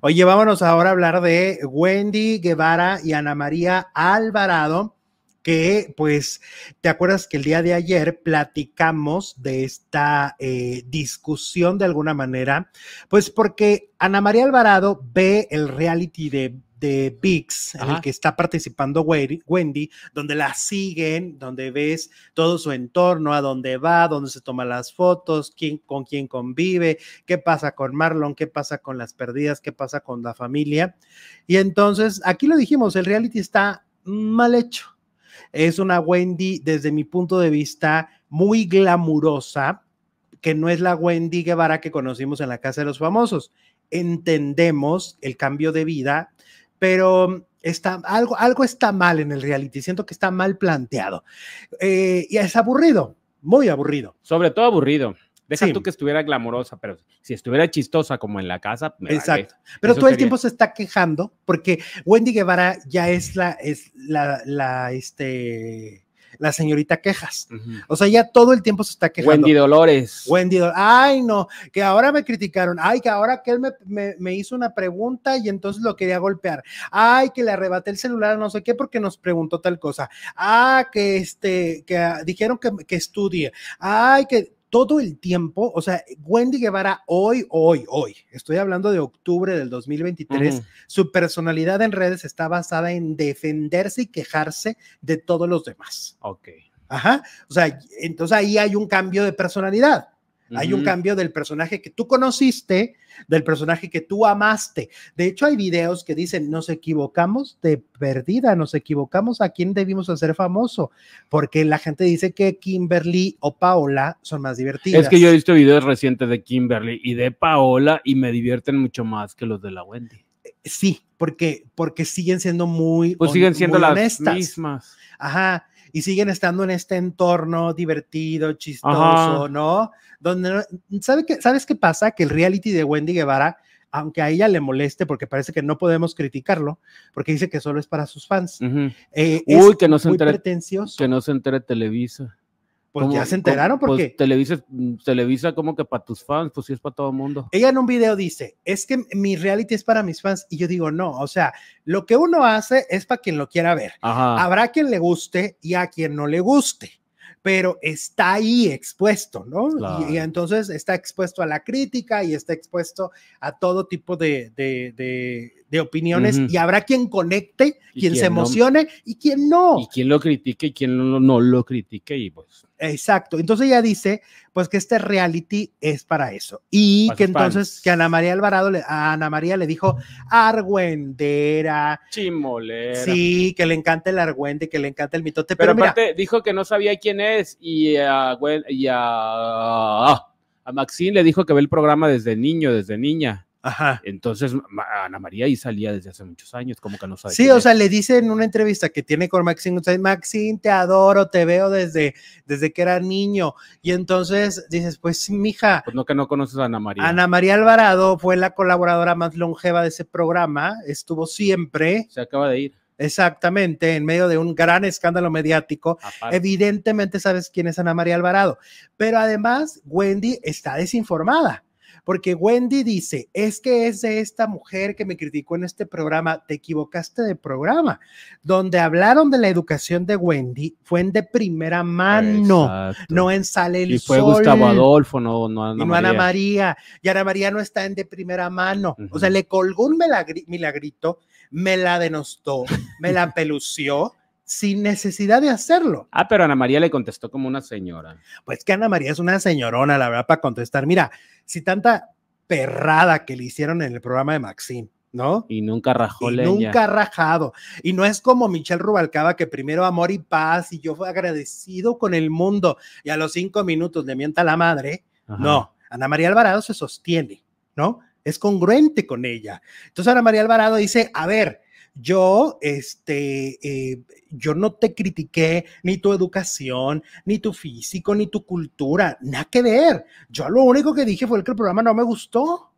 Oye, vámonos ahora a hablar de Wendy Guevara y Ana María Alvarado, que pues, ¿te acuerdas que el día de ayer platicamos de esta eh, discusión de alguna manera? Pues porque Ana María Alvarado ve el reality de de VIX, en el que está participando Wendy, donde la siguen, donde ves todo su entorno, a dónde va, dónde se toma las fotos, quién, con quién convive, qué pasa con Marlon, qué pasa con las perdidas, qué pasa con la familia. Y entonces, aquí lo dijimos, el reality está mal hecho. Es una Wendy, desde mi punto de vista, muy glamurosa, que no es la Wendy Guevara que conocimos en la Casa de los Famosos entendemos el cambio de vida, pero está, algo, algo está mal en el reality, siento que está mal planteado. Eh, y es aburrido, muy aburrido. Sobre todo aburrido. Deja tú que estuviera glamorosa, pero si estuviera chistosa como en la casa. Exacto. Pero todo el tiempo se está quejando porque Wendy Guevara ya es la, es la, la, este, la señorita Quejas. O sea, ya todo el tiempo se está quejando. Wendy Dolores. Wendy Dolores. Ay, no, que ahora me criticaron. Ay, que ahora que él me, hizo una pregunta y entonces lo quería golpear. Ay, que le arrebaté el celular, no sé qué, porque nos preguntó tal cosa. Ah, que este, que ah, dijeron que, que estudie. Ay, que todo el tiempo, o sea, Wendy Guevara hoy, hoy, hoy, estoy hablando de octubre del 2023, su personalidad en redes está basada en defenderse y quejarse de todos los demás. Ok. Ajá. O sea, entonces ahí hay un cambio de personalidad. Hay un cambio del personaje que tú conociste, del personaje que tú amaste. De hecho, hay videos que dicen, nos equivocamos de perdida, nos equivocamos a quién debimos hacer famoso, porque la gente dice que Kimberly o Paola son más divertidas. Es que yo he visto videos recientes de Kimberly y de Paola y me divierten mucho más que los de la Wendy. Sí, porque, porque siguen siendo muy... Pues siguen siendo las mismas. Ajá y siguen estando en este entorno divertido, chistoso, ¿no? Donde, ¿sabe que ¿Sabes qué pasa? Que el reality de Wendy Guevara, aunque a ella le moleste, porque parece que no podemos criticarlo, porque dice que solo es para sus fans. Eh, Uy, que no se Que no se entere Televisa. Pues ya se enteraron pues porque. Mm, televisa, como que para tus fans, pues sí es para todo el mundo. Ella en un video dice: Es que mi reality es para mis fans. Y yo digo: No, o sea, lo que uno hace es para quien lo quiera ver. Habrá quien le guste y a quien no le guste pero está ahí expuesto, ¿no? Y, entonces está expuesto a la crítica y está expuesto a todo tipo de, opiniones y habrá quien conecte, quien, se emocione y quien no. Y quien lo critique y quien no lo critique y pues Exacto. Entonces ella dice, pues que este reality es para eso. Y que entonces que Ana María Alvarado, le, a Ana María le dijo argüendera. Chimolera. Sí, que le encanta el argüende, que le encanta el mitote. Pero, aparte dijo que no sabía quién es y a, a Maxine le dijo que ve el programa desde niño, desde niña. Ajá. Entonces, Ana María ahí salía desde hace muchos años, como que no sabe. Sí, o sea, le dice en una entrevista que tiene con Maxine, Maxine, te adoro, te veo desde, desde que era niño. Y entonces dices, pues, mija. Pues no, que no conoces a Ana María. Ana María Alvarado fue la colaboradora más longeva de ese programa, estuvo siempre. Se acaba de ir. Exactamente, en medio de un gran escándalo mediático. Evidentemente sabes quién es Ana María Alvarado, pero además Wendy está desinformada porque Wendy dice, es que es de esta mujer que me criticó en este programa, te equivocaste de programa, donde hablaron de la educación de Wendy, fue en de primera mano, no en Sale el y fue Gustavo Adolfo, no, no Ana, María. Y Ana María no está en de primera mano, o sea, le colgó un milagrito, me la denostó, me la pelució sin necesidad de hacerlo. Ah, pero Ana María le contestó como una señora. Pues que Ana María es una señorona, la verdad, para contestar. Mira, si tanta perrada que le hicieron en el programa de Maxim, ¿no? Y nunca rajó y Nunca rajado. Y no es como Michelle Rubalcaba, que primero amor y paz, y yo fue agradecido con el mundo, y a los cinco minutos le mienta la madre. No, Ana María Alvarado se sostiene, ¿no? Es congruente con ella. Entonces Ana María Alvarado dice, a ver, yo, este, eh, yo no te critiqué ni tu educación, ni tu físico, ni tu cultura, nada que ver. Yo lo único que dije fue que el programa no me gustó,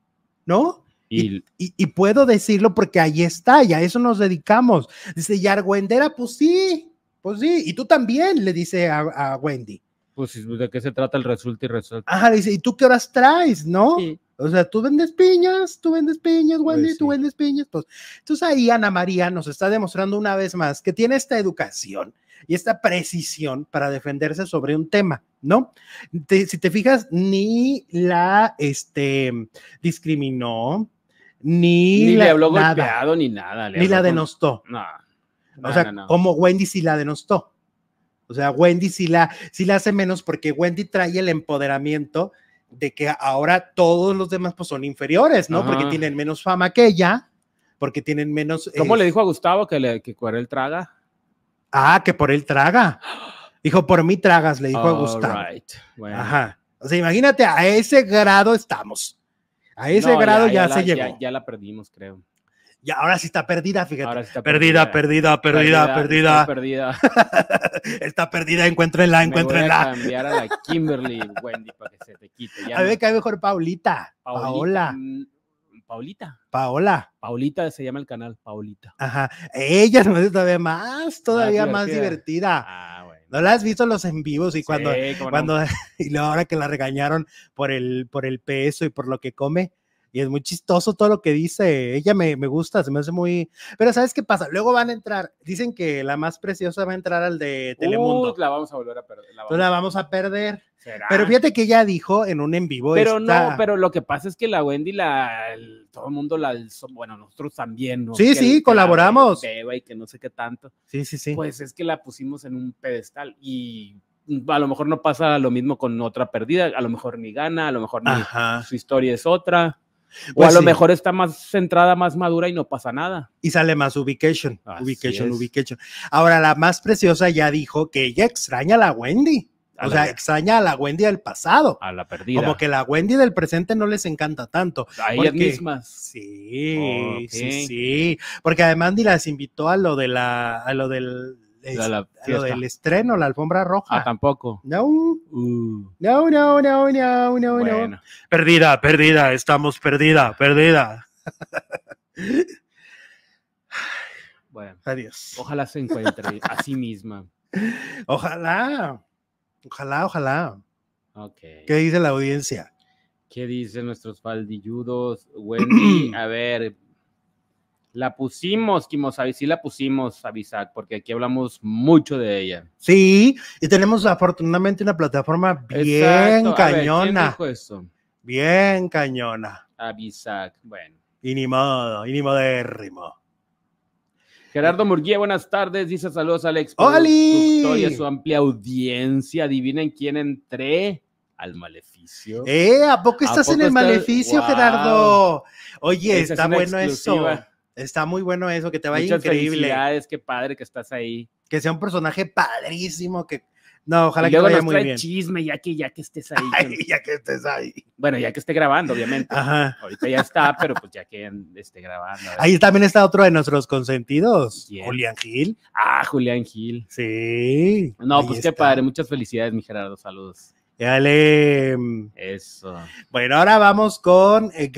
¿no? Y, y, puedo decirlo porque ahí está, y a eso nos dedicamos. Dice, y Argüendera, pues sí, pues sí, y tú también, le dice a, a Wendy. Pues, ¿de qué se trata el resulta y resulta? Ajá, dice, ¿y tú qué horas traes, no? Sí. O sea, tú vendes piñas, tú vendes piñas, pues Wendy, tú vendes piñas. Pues, entonces ahí Ana María nos está demostrando una vez más que tiene esta educación y esta precisión para defenderse sobre un tema, ¿no? si te fijas, ni la este, discriminó, ni, ni la, le habló ni nada. ni la denostó. o sea, como Wendy sí la denostó. O sea, Wendy sí la, sí la hace menos porque Wendy trae el empoderamiento de que ahora todos los demás pues, son inferiores, ¿no? Porque tienen menos fama que ella, porque tienen menos... ¿Cómo eh, le dijo a Gustavo que, le, que por él traga? Ah, que por él traga. Dijo, por mí tragas, le dijo a Gustavo. Ajá. O sea, imagínate, a ese grado estamos. A ese grado ya, se llegó. ya, la perdimos, creo. Y ahora sí está perdida, fíjate. está perdida, perdida, perdida, perdida. Está perdida, está perdida encuéntrenla, encuéntrenla. a cambiar a la Kimberly, Wendy, para que se te quite. a ver mejor Paulita. Paola. Mm, Paulita. Paola. Paulita se llama el canal, Paulita. Ajá. Ella se todavía más, todavía más divertida. Ah, bueno. ¿No la has visto los en vivos? Y cuando, cuando ahora que la regañaron por el, por el peso y por lo que come, y es muy chistoso todo lo que dice. Ella me, me gusta, se me hace muy. Pero ¿sabes qué pasa? Luego van a entrar, dicen que la más preciosa va a entrar al de Telemundo. mundo la vamos a volver a perder. La vamos, a perder. Pero fíjate que ella dijo en un en vivo. Pero no, pero lo que pasa es que la Wendy, la, todo el mundo la. bueno, nosotros también. Sí, sí, colaboramos. Que que no sé qué tanto. Sí, sí, sí. Pues es que la pusimos en un pedestal y mm, a lo mejor no pasa lo mismo con otra perdida, a lo mejor ni gana, a lo mejor su historia es otra o pues a lo mejor está más centrada, más madura y no pasa nada. Y sale más ubication, ubication, Ahora, la más preciosa ya dijo que ella extraña a la Wendy. o sea, extraña a la Wendy del pasado. A la perdida. Como que la Wendy del presente no les encanta tanto. A ellas mismas. Sí, sí, sí. Porque además ni las invitó a lo de la, a lo del lo del estreno, la alfombra roja. Ah, tampoco. No. Uh. No, no, no, no, no, Perdida, perdida, estamos perdida, perdida. bueno. Adiós. Ojalá se encuentre a sí misma. Ojalá. Ojalá, ojalá. ¿Qué dice la audiencia? ¿Qué dicen nuestros faldilludos? a ver, la pusimos, Kimosabi, sí la pusimos, Avisac, porque aquí hablamos mucho de ella. Sí, y tenemos afortunadamente una plataforma bien cañona. bien cañona. Avisac, bueno. Y ni modo, y ni modérrimo. Gerardo Murguía, buenas tardes. Dice saludos Alex. ¡Oli! Y a su amplia audiencia. Adivinen quién entré al maleficio. ¿Eh? ¿A poco estás en el maleficio, Gerardo? Oye, está bueno eso. Está muy bueno eso, que te vaya increíble. es que padre que estás ahí. Que sea un personaje padrísimo, que no, ojalá que vaya muy bien. chisme ya que ya que estés ahí. ya que estés ahí. Bueno, ya que esté grabando, obviamente. Ajá. Ahorita ya está, pero pues ya que esté grabando. Ahí también está otro de nuestros consentidos, Julián Gil. Ah, Julián Gil. Sí. No, pues qué padre, muchas felicidades, mi Gerardo, saludos. Dale. Eso. Bueno, ahora vamos con eh,